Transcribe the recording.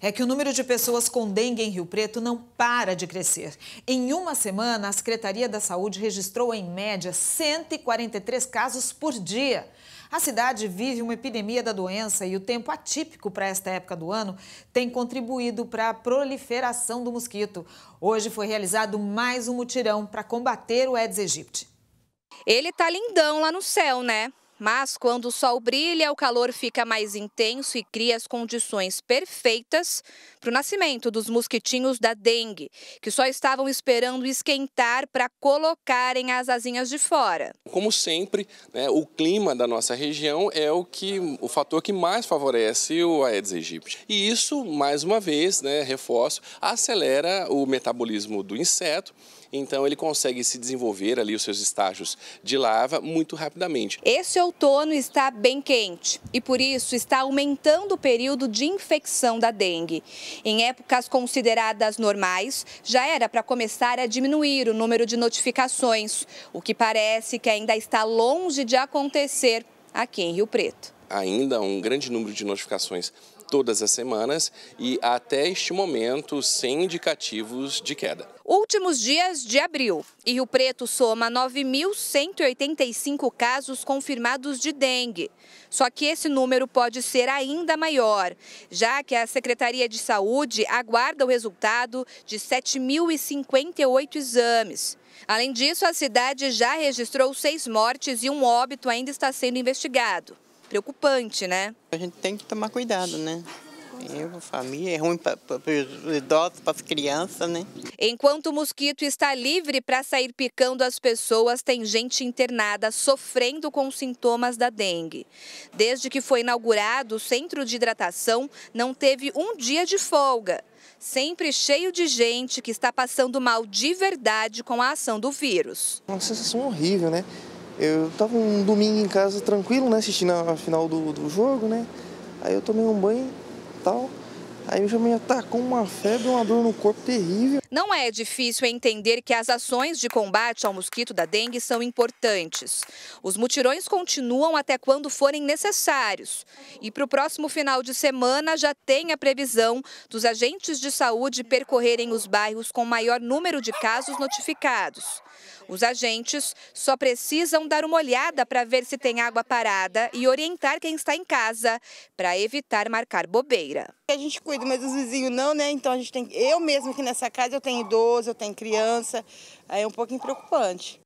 é que o número de pessoas com dengue em Rio Preto não para de crescer. Em uma semana, a Secretaria da Saúde registrou, em média, 143 casos por dia. A cidade vive uma epidemia da doença e o tempo atípico para esta época do ano tem contribuído para a proliferação do mosquito. Hoje foi realizado mais um mutirão para combater o Aedes aegypti. Ele tá lindão lá no céu, né? Mas quando o sol brilha, o calor fica mais intenso e cria as condições perfeitas para o nascimento dos mosquitinhos da dengue, que só estavam esperando esquentar para colocarem as asinhas de fora. Como sempre, né, o clima da nossa região é o, que, o fator que mais favorece o Aedes aegypti. E isso, mais uma vez, né, reforço, acelera o metabolismo do inseto então ele consegue se desenvolver ali os seus estágios de larva muito rapidamente. Esse é outono está bem quente e por isso está aumentando o período de infecção da dengue. Em épocas consideradas normais, já era para começar a diminuir o número de notificações, o que parece que ainda está longe de acontecer aqui em Rio Preto. Ainda um grande número de notificações todas as semanas e até este momento sem indicativos de queda. Últimos dias de abril. Rio Preto soma 9.185 casos confirmados de dengue. Só que esse número pode ser ainda maior, já que a Secretaria de Saúde aguarda o resultado de 7.058 exames. Além disso, a cidade já registrou seis mortes e um óbito ainda está sendo investigado preocupante, né? A gente tem que tomar cuidado, né? Eu, família, é ruim para os idosos, para as crianças, né? Enquanto o mosquito está livre para sair picando as pessoas, tem gente internada sofrendo com sintomas da dengue. Desde que foi inaugurado o centro de hidratação, não teve um dia de folga. Sempre cheio de gente que está passando mal de verdade com a ação do vírus. Uma sensação horrível, né? Eu tava um domingo em casa tranquilo, né? Assistindo a final do, do jogo, né? Aí eu tomei um banho e tal. Aí eu já me atacou uma febre, uma dor no corpo terrível. Não é difícil entender que as ações de combate ao mosquito da dengue são importantes. Os mutirões continuam até quando forem necessários. E para o próximo final de semana já tem a previsão dos agentes de saúde percorrerem os bairros com maior número de casos notificados. Os agentes só precisam dar uma olhada para ver se tem água parada e orientar quem está em casa para evitar marcar bobeira. A gente cuida, mas os vizinhos não, né? Então a gente tem. Eu mesmo aqui nessa casa, eu tem idoso, eu tenho criança, aí é um pouquinho preocupante.